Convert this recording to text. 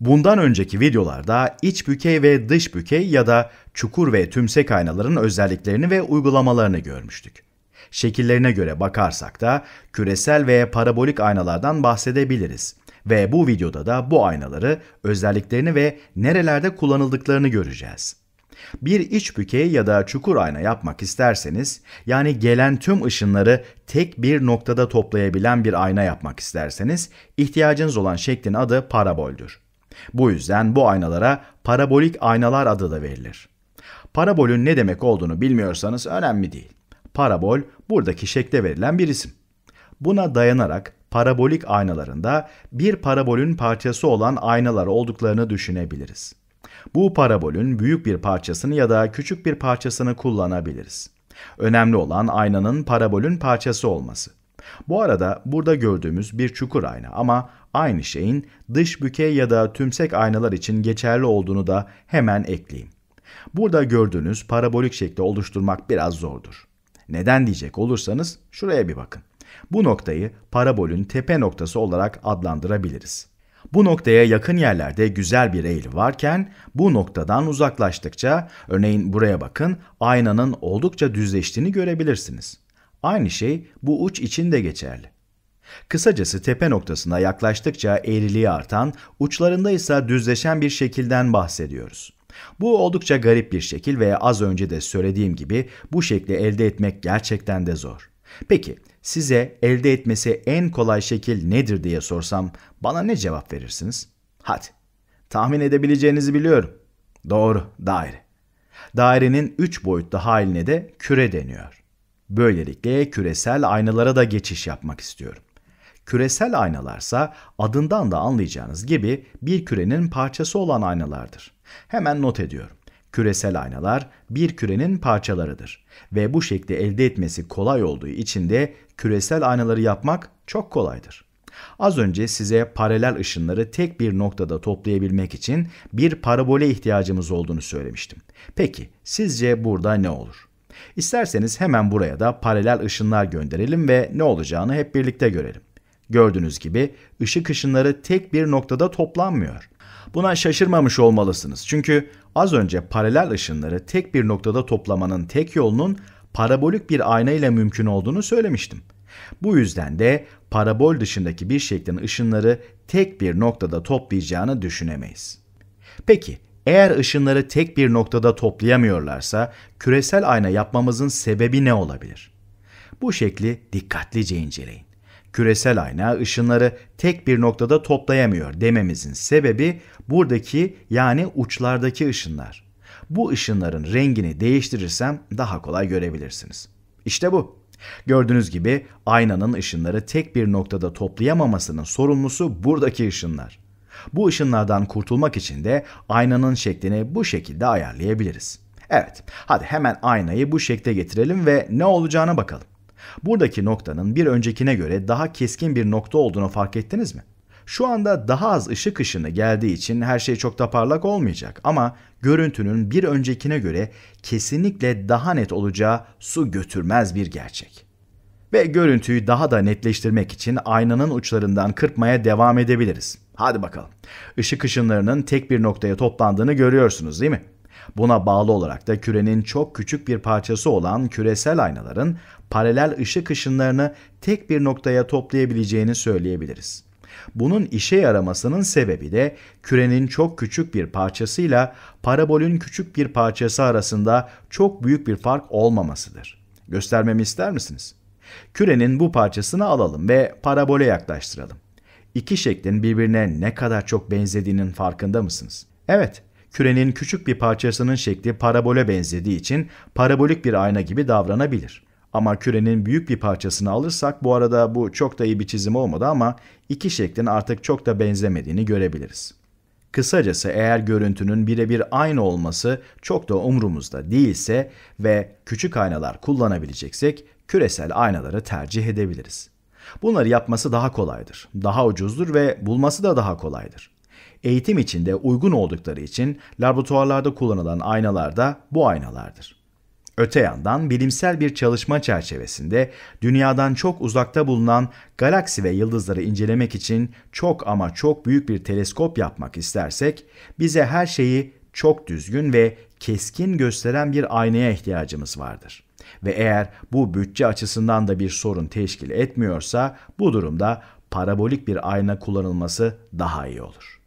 Bundan önceki videolarda iç bükey ve dış bükey ya da çukur ve tümsek aynaların özelliklerini ve uygulamalarını görmüştük. Şekillerine göre bakarsak da küresel ve parabolik aynalardan bahsedebiliriz ve bu videoda da bu aynaları, özelliklerini ve nerelerde kullanıldıklarını göreceğiz. Bir iç bükey ya da çukur ayna yapmak isterseniz, yani gelen tüm ışınları tek bir noktada toplayabilen bir ayna yapmak isterseniz, ihtiyacınız olan şeklin adı paraboldür. Bu yüzden bu aynalara parabolik aynalar adı da verilir. Parabolün ne demek olduğunu bilmiyorsanız önemli değil. Parabol buradaki şekle verilen bir isim. Buna dayanarak parabolik aynalarında bir parabolün parçası olan aynalar olduklarını düşünebiliriz. Bu parabolün büyük bir parçasını ya da küçük bir parçasını kullanabiliriz. Önemli olan aynanın parabolün parçası olması. Bu arada burada gördüğümüz bir çukur ayna ama aynı şeyin dış büke ya da tümsek aynalar için geçerli olduğunu da hemen ekleyeyim. Burada gördüğünüz parabolik şekli oluşturmak biraz zordur. Neden diyecek olursanız şuraya bir bakın. Bu noktayı parabolün tepe noktası olarak adlandırabiliriz. Bu noktaya yakın yerlerde güzel bir eğri varken bu noktadan uzaklaştıkça örneğin buraya bakın aynanın oldukça düzleştiğini görebilirsiniz. Aynı şey bu uç için de geçerli. Kısacası tepe noktasına yaklaştıkça eğriliği artan, uçlarında ise düzleşen bir şekilden bahsediyoruz. Bu oldukça garip bir şekil ve az önce de söylediğim gibi bu şekli elde etmek gerçekten de zor. Peki size elde etmesi en kolay şekil nedir diye sorsam bana ne cevap verirsiniz? Hadi tahmin edebileceğinizi biliyorum. Doğru daire. Dairenin 3 boyutlu haline de küre deniyor. Böylelikle küresel aynalara da geçiş yapmak istiyorum. Küresel aynalarsa adından da anlayacağınız gibi bir kürenin parçası olan aynalardır. Hemen not ediyorum. Küresel aynalar bir kürenin parçalarıdır ve bu şekli elde etmesi kolay olduğu için de küresel aynaları yapmak çok kolaydır. Az önce size paralel ışınları tek bir noktada toplayabilmek için bir parabole ihtiyacımız olduğunu söylemiştim. Peki sizce burada ne olur? İsterseniz hemen buraya da paralel ışınlar gönderelim ve ne olacağını hep birlikte görelim. Gördüğünüz gibi ışık ışınları tek bir noktada toplanmıyor. Buna şaşırmamış olmalısınız. Çünkü az önce paralel ışınları tek bir noktada toplamanın tek yolunun parabolik bir ayna ile mümkün olduğunu söylemiştim. Bu yüzden de parabol dışındaki bir şeklin ışınları tek bir noktada toplayacağını düşünemeyiz. Peki eğer ışınları tek bir noktada toplayamıyorlarsa küresel ayna yapmamızın sebebi ne olabilir? Bu şekli dikkatlice inceleyin. Küresel ayna ışınları tek bir noktada toplayamıyor dememizin sebebi buradaki yani uçlardaki ışınlar. Bu ışınların rengini değiştirirsem daha kolay görebilirsiniz. İşte bu. Gördüğünüz gibi aynanın ışınları tek bir noktada toplayamamasının sorumlusu buradaki ışınlar. Bu ışınlardan kurtulmak için de aynanın şeklini bu şekilde ayarlayabiliriz. Evet, hadi hemen aynayı bu şekle getirelim ve ne olacağına bakalım. Buradaki noktanın bir öncekine göre daha keskin bir nokta olduğunu fark ettiniz mi? Şu anda daha az ışık ışını geldiği için her şey çok da parlak olmayacak ama görüntünün bir öncekine göre kesinlikle daha net olacağı su götürmez bir gerçek. Ve görüntüyü daha da netleştirmek için aynanın uçlarından kırpmaya devam edebiliriz. Hadi bakalım. Işık ışınlarının tek bir noktaya toplandığını görüyorsunuz değil mi? Buna bağlı olarak da kürenin çok küçük bir parçası olan küresel aynaların paralel ışık ışınlarını tek bir noktaya toplayabileceğini söyleyebiliriz. Bunun işe yaramasının sebebi de kürenin çok küçük bir parçasıyla parabolün küçük bir parçası arasında çok büyük bir fark olmamasıdır. Göstermemi ister misiniz? Kürenin bu parçasını alalım ve parabole yaklaştıralım. İki şeklin birbirine ne kadar çok benzediğinin farkında mısınız? Evet, kürenin küçük bir parçasının şekli parabole benzediği için parabolik bir ayna gibi davranabilir. Ama kürenin büyük bir parçasını alırsak bu arada bu çok da iyi bir çizim olmadı ama iki şeklin artık çok da benzemediğini görebiliriz. Kısacası eğer görüntünün birebir aynı olması çok da umrumuzda değilse ve küçük aynalar kullanabileceksek küresel aynaları tercih edebiliriz. Bunları yapması daha kolaydır, daha ucuzdur ve bulması da daha kolaydır. Eğitim içinde uygun oldukları için laboratuvarlarda kullanılan aynalar da bu aynalardır. Öte yandan bilimsel bir çalışma çerçevesinde dünyadan çok uzakta bulunan galaksi ve yıldızları incelemek için çok ama çok büyük bir teleskop yapmak istersek bize her şeyi çok düzgün ve keskin gösteren bir aynaya ihtiyacımız vardır ve eğer bu bütçe açısından da bir sorun teşkil etmiyorsa bu durumda parabolik bir ayna kullanılması daha iyi olur.